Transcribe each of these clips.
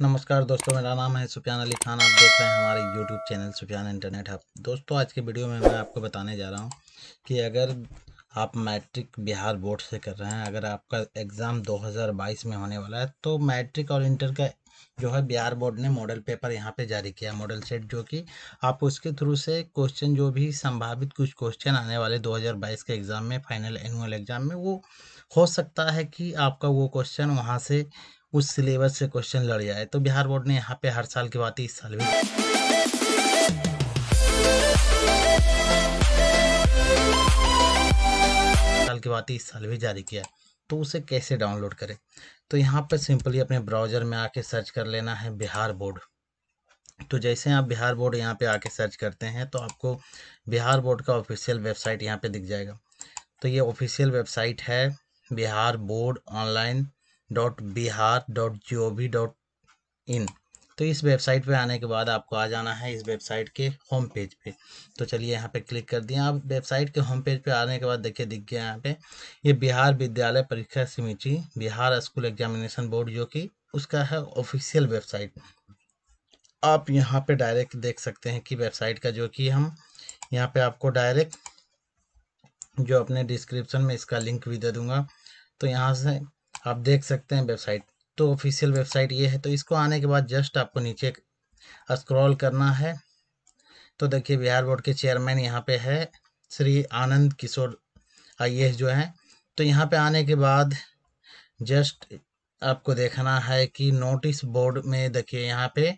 नमस्कार दोस्तों मेरा नाम है सुफियान अली खान आप देख रहे हैं हमारे YouTube channel Sufiyan internet hub दोस्तों आज के वीडियो में मैं आपको बताने जा रहा हूँ कि अगर आप मैट्रिक बिहार बोर्ड से कर रहे हैं अगर आपका एग्ज़ाम 2022 में होने वाला है तो मैट्रिक और इंटर का जो है बिहार बोर्ड ने मॉडल पेपर यहाँ पे जारी किया मॉडल सेट जो कि आप उसके थ्रू से क्वेश्चन जो भी संभावित कुछ क्वेश्चन आने वाले 2022 के एग्ज़ाम में फाइनल एनुअल एग्ज़ाम में वो हो सकता है कि आपका वो क्वेश्चन वहाँ से उस सिलेबस से क्वेश्चन लड़ जाए तो बिहार बोर्ड ने यहाँ पे हर साल की बात इस साल भी साल की बात इस साल भी जारी किया तो उसे कैसे डाउनलोड करें तो यहाँ पर सिंपली अपने ब्राउज़र में आके सर्च कर लेना है बिहार बोर्ड तो जैसे आप बिहार बोर्ड यहाँ पे आके सर्च करते हैं तो आपको बिहार बोर्ड का ऑफिशियल वेबसाइट यहाँ पे दिख जाएगा तो ये ऑफिशियल वेबसाइट है Bihar board online dot Bihar dot G O V dot in तो इस वेबसाइट पे आने के बाद आपको आ जाना है इस वेबसाइट के होम पेज पे तो चलिए यहाँ पे क्लिक कर दिया आप वेबसाइट के होम पेज पे आने के बाद देखिए दिख गया यहाँ पे ये बिहार विद्यालय परीक्षा समिति बिहार स्कूल एग्जामिनेशन बोर्ड जो कि उसका है ऑफिशियल वेबसाइट आप यहाँ पे डायरेक्ट देख सकते हैं कि वेबसाइट का जो कि हम यहाँ पे आपको डायरेक्ट जो अपने डिस्क्रिप्शन में इसका लिंक भी दे दूँगा तो यहाँ से आप देख सकते हैं वेबसाइट तो ऑफिशियल वेबसाइट ये है तो इसको आने के बाद जस्ट आपको नीचे स्क्रॉल करना है तो देखिए बिहार बोर्ड के चेयरमैन यहाँ पे है श्री आनंद किशोर आई जो है तो यहाँ पे आने के बाद जस्ट आपको देखना है कि नोटिस बोर्ड में देखिए यहाँ पे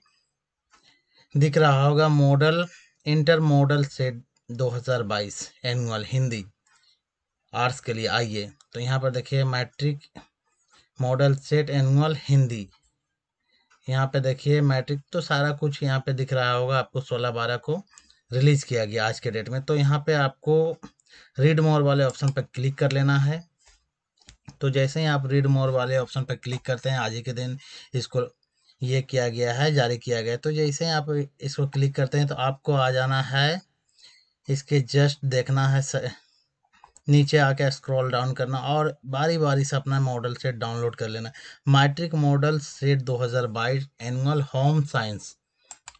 दिख रहा होगा model inter model set 2022 annual Hindi arts के लिए आइए तो यहाँ पर देखिए matric model set annual Hindi यहाँ पे देखिए मैट्रिक तो सारा कुछ यहाँ पे दिख रहा होगा आपको सोलह बारह को रिलीज़ किया गया आज के डेट में तो यहाँ पे आपको रीड मोर वाले ऑप्शन पर क्लिक कर लेना है तो जैसे ही आप रीड मोर वाले ऑप्शन पर क्लिक करते हैं आज ही के दिन इसको ये किया गया है जारी किया गया तो जैसे ही आप इसको क्लिक करते हैं तो आपको आ जाना है इसके जस्ट देखना है नीचे आके स्क्रॉल डाउन करना और बारी बारी से अपना मॉडल सेट डाउनलोड कर लेना matric model set 2022 annual home science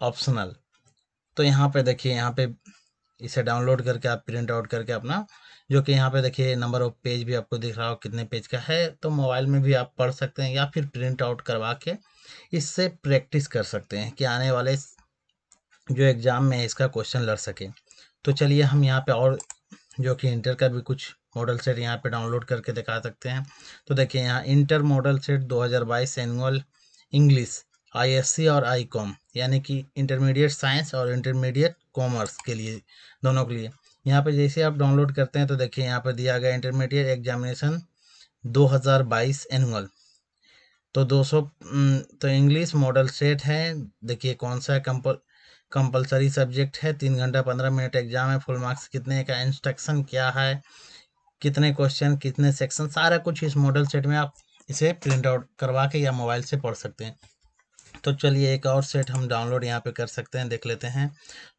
optional तो यहाँ पे देखिए यहाँ पे इसे डाउनलोड करके आप प्रिंट आउट करके अपना जो कि यहाँ पे देखिए नंबर ऑफ पेज भी आपको दिख रहा हो कितने पेज का है तो मोबाइल में भी आप पढ़ सकते हैं या फिर प्रिंट आउट करवा के इससे प्रैक्टिस कर सकते हैं कि आने वाले जो एग्ज़ाम में इसका क्वेश्चन लड़ सके तो चलिए हम यहाँ पे और जो कि इंटर का भी कुछ मॉडल सेट यहाँ पे डाउनलोड करके दिखा सकते हैं तो देखिए यहाँ inter model set 2022 annual English ISC और आईकॉम यानी कि इंटरमीडिएट साइंस और इंटरमीडिएट कॉमर्स के लिए दोनों के लिए यहाँ पे जैसे आप डाउनलोड करते हैं तो देखिए यहाँ पर दिया गया इंटरमीडिएट एग्जामिनेशन 2022 एनुअल तो 200 तो इंग्लिश मॉडल सेट है देखिए कौन सा कंपल कंपलसरी सब्जेक्ट है तीन घंटा पंद्रह मिनट एग्जाम है फुल मार्क्स कितने का इंस्ट्रक्शन क्या है कितने क्वेश्चन कितने सेक्शन सारा कुछ इस मॉडल सेट में आप इसे प्रिंट आउट करवा के या मोबाइल से पढ़ सकते हैं तो चलिए एक और सेट हम डाउनलोड यहाँ पे कर सकते हैं देख लेते हैं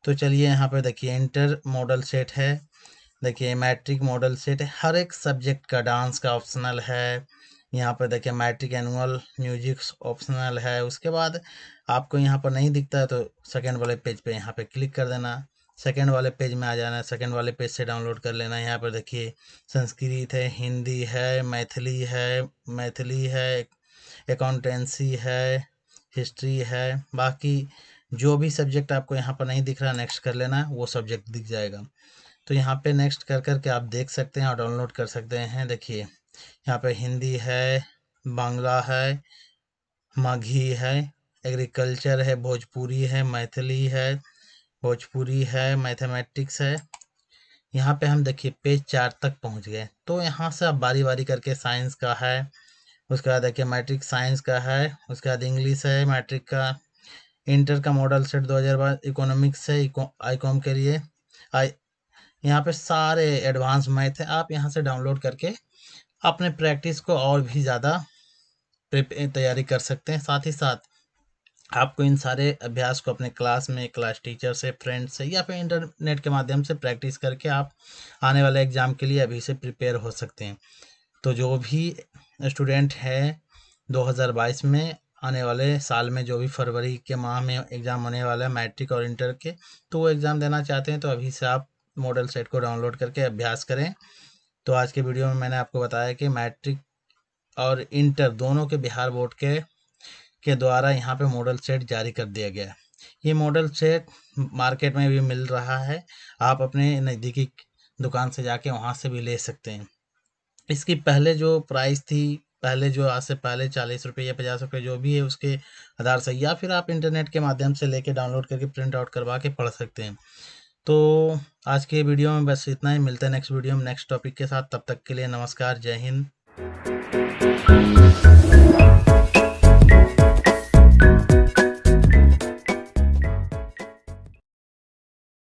तो चलिए यहाँ पे देखिए इंटर मॉडल सेट है देखिए मैट्रिक मॉडल सेट है हर एक सब्जेक्ट का डांस का ऑप्शनल है यहाँ पे देखिए मैट्रिक एनुअल म्यूजिक्स ऑप्शनल है उसके बाद आपको यहाँ पर नहीं दिखता है तो सेकेंड वाले पेज पे यहाँ पे क्लिक कर देना सेकेंड वाले पेज में आ जाना है सेकेंड वाले पेज से डाउनलोड कर लेना यहाँ पर देखिए संस्कृत है हिंदी है मैथिली है मैथिली है अकाउंटेंसी है हिस्ट्री है बाकी जो भी सब्जेक्ट आपको यहाँ पर नहीं दिख रहा नेक्स्ट कर लेना वो सब्जेक्ट दिख जाएगा तो यहाँ पे नेक्स्ट कर कर के आप देख सकते हैं और डाउनलोड कर सकते हैं देखिए यहाँ पे हिंदी है बांग्ला है माघी है एग्रीकल्चर है भोजपुरी है मैथिली है भोजपुरी है मैथमेटिक्स है यहाँ पे हम देखिए पेज चार तक पहुँच गए तो यहाँ से आप बारी बारी करके साइंस का है उसके बाद देखिए मैट्रिक साइंस का है उसके बाद इंग्लिश है मैट्रिक का इंटर का मॉडल सेट दो हज़ार बाद इकोनॉमिक्स है आई कॉम के लिए आई यहाँ पे सारे एडवांस मैथ है आप यहाँ से डाउनलोड करके अपने प्रैक्टिस को और भी ज़्यादा तैयारी कर सकते हैं साथ ही साथ आपको इन सारे अभ्यास को अपने क्लास में क्लास टीचर से फ्रेंड से या फिर इंटरनेट के माध्यम से प्रैक्टिस करके आप आने वाले एग्ज़ाम के लिए अभी से प्रिपेयर हो सकते हैं तो जो भी स्टूडेंट है 2022 में आने वाले साल में जो भी फरवरी के माह में एग्ज़ाम होने वाला है मैट्रिक और इंटर के तो वो एग्ज़ाम देना चाहते हैं तो अभी से आप मॉडल सेट को डाउनलोड करके अभ्यास करें तो आज के वीडियो में मैंने आपको बताया कि मैट्रिक और इंटर दोनों के बिहार बोर्ड के के द्वारा यहाँ पे मॉडल सेट जारी कर दिया गया है ये मॉडल सेट मार्केट में भी मिल रहा है आप अपने नज़दीकी दुकान से जाके वहाँ से भी ले सकते हैं इसकी पहले जो प्राइस थी पहले जो आज से पहले चालीस रुपये या पचास रुपये जो भी है उसके आधार से या फिर आप इंटरनेट के माध्यम से लेके डाउनलोड करके प्रिंट आउट करवा के पढ़ सकते हैं तो आज के वीडियो में बस इतना ही मिलता है नेक्स्ट वीडियो में नेक्स्ट टॉपिक के साथ तब तक के लिए नमस्कार जय हिंद